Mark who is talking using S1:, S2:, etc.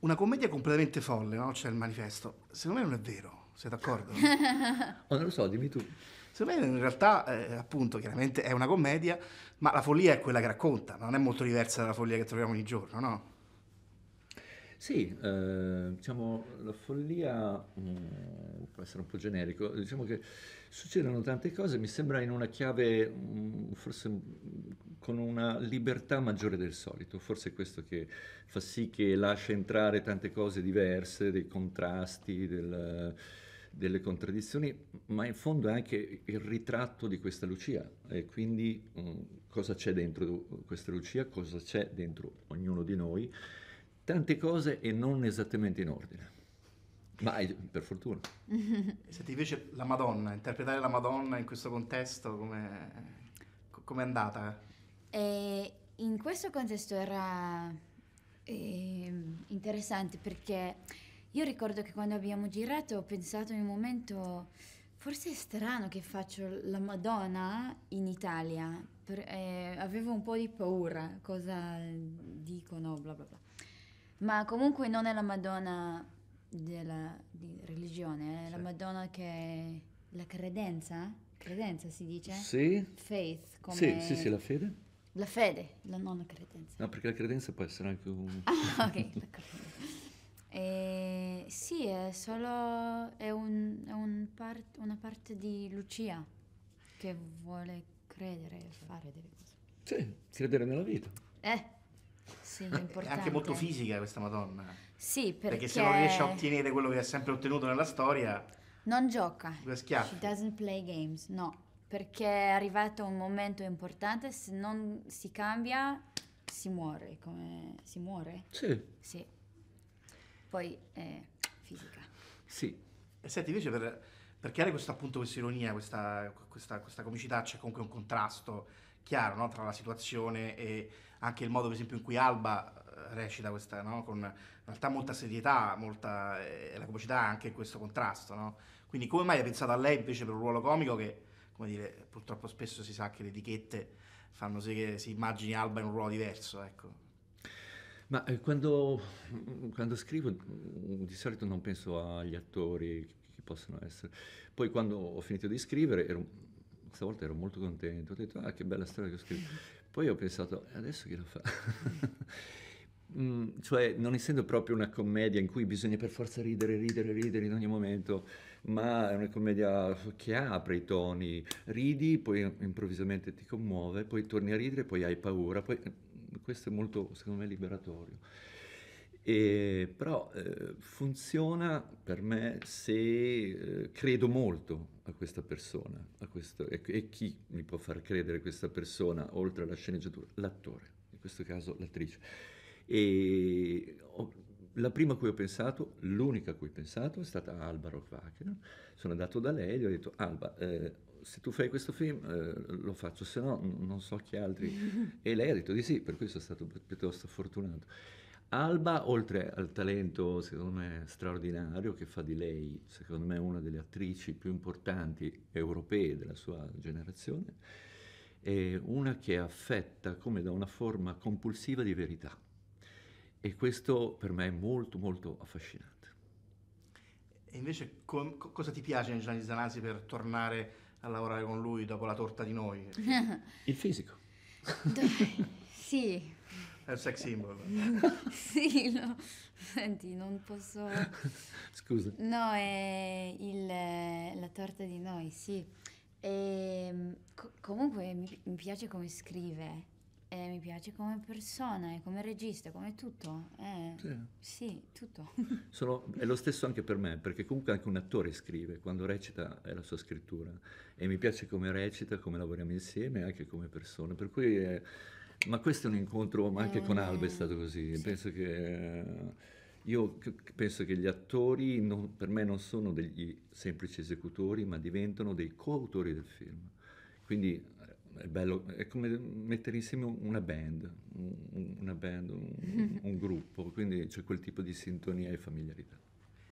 S1: una commedia completamente folle, no? C'è il manifesto. Secondo me non è vero, sei d'accordo?
S2: oh,
S1: non lo so, dimmi tu. Secondo me in realtà, eh, appunto, chiaramente è una commedia, ma la follia è quella che racconta, non è molto diversa dalla follia che troviamo ogni giorno, no?
S3: Sì, eh, diciamo la follia mh, mm, può essere un po' generico, diciamo che succedono tante cose, mi sembra in una chiave mh, mm, forse mh, mm, con una libertà maggiore del solito, forse è questo che fa sì che lascia entrare tante cose diverse, dei contrasti, del, delle contraddizioni, ma in fondo è anche il ritratto di questa Lucia e quindi cosa c'è dentro questa Lucia, cosa c'è dentro ognuno di noi tante cose e non esattamente in ordine. Ma per fortuna.
S1: Senti, invece la Madonna, interpretare la Madonna in questo contesto, come è andata?
S2: E eh, in questo contesto era eh, interessante perché io ricordo che quando abbiamo girato ho pensato in un momento, forse è strano che faccio la Madonna in Italia, per, eh, avevo un po' di paura, cosa dicono, bla bla bla. Ma comunque non è la Madonna della di religione, è sì. la Madonna che è la credenza? Credenza si dice? Sì. Faith, come... Sì, sì, sì, la fede. La fede, la non credenza. No, perché la
S3: credenza può essere anche un... Ah, ok,
S2: e, sì, è solo... è, un, è un part, una parte di Lucia che vuole credere e fare delle cose.
S1: Sì, credere nella vita.
S2: Eh. Sì, eh, È anche molto
S1: fisica questa Madonna.
S2: Sì, perché... perché se non riesce a
S1: ottenere quello che ha sempre ottenuto nella storia...
S2: Non gioca. Due schiaffi. She doesn't play games, no. Perché è arrivato un momento importante, se non si cambia si muore. Come... Si muore? Sì. Sì. Poi è
S1: fisica. Sì. E senti, invece per, per creare questo, appunto questa ironia, questa, questa, questa comicità, c'è comunque un contrasto chiaro no? tra la situazione e anche il modo, per esempio, in cui Alba eh, recita questa, no? con in realtà molta serietà, molta, eh, la capacità anche in questo contrasto. No? Quindi come mai hai pensato a lei invece per un ruolo comico che, come dire, purtroppo spesso si sa che le etichette fanno sì che si immagini Alba in un ruolo diverso, ecco.
S3: Ma eh, quando, quando, scrivo di solito non penso agli attori che possono essere. Poi quando ho finito di scrivere ero stavolta ero molto contento, ho detto ah che bella storia che ho scritto. Poi ho pensato adesso chi lo fa? mm, cioè non essendo proprio una commedia in cui bisogna per forza ridere, ridere, ridere in ogni momento, ma è una commedia che apre i toni, ridi, poi improvvisamente ti commuove, poi torni a ridere, poi hai paura, poi eh, questo è molto secondo me liberatorio. E, però eh, funziona per me se eh, credo molto a questa persona, a questo, e, e, chi mi può far credere questa persona, oltre alla sceneggiatura? L'attore, in questo caso l'attrice. E ho, la prima a cui ho pensato, l'unica a cui ho pensato, è stata Alba Rockwacker. Sono andato da lei e gli ho detto, Alba, eh, se tu fai questo film eh, lo faccio, se no non so chi altri. e lei ha detto di sì, per cui sono stato piuttosto fortunato. Alba, oltre al talento, secondo me, straordinario che fa di lei, secondo me, una delle attrici più importanti europee della sua generazione, è una che è affetta come da una forma compulsiva di verità. E questo per me è molto, molto affascinante.
S1: E invece com- cosa ti piace in Gianni Zanasi per tornare a lavorare con lui dopo la torta di noi? Il fisico.
S2: sì,
S1: è un sex symbol.
S2: sì, no. Senti, non posso... Scusa. No, è il, la torta di noi, sì. E, ehm, co- comunque mi, mi, piace come scrive, e eh, mi piace come persona, e eh, come regista, come tutto. Eh, sì. sì. tutto.
S3: Sono, è lo stesso anche per me, perché comunque anche un attore scrive, quando recita è la sua scrittura. E mi piace come recita, come lavoriamo insieme, anche come persona. Per cui... È, ma questo è un incontro, ma anche mm. con Alba è eh, stato così. Sì. Penso che, eh, io penso che gli attori non, per me non sono degli semplici esecutori, ma diventano dei coautori del film. Quindi eh, è bello, è come mettere insieme una band, una band un, un gruppo, quindi c'è quel tipo di sintonia e familiarità.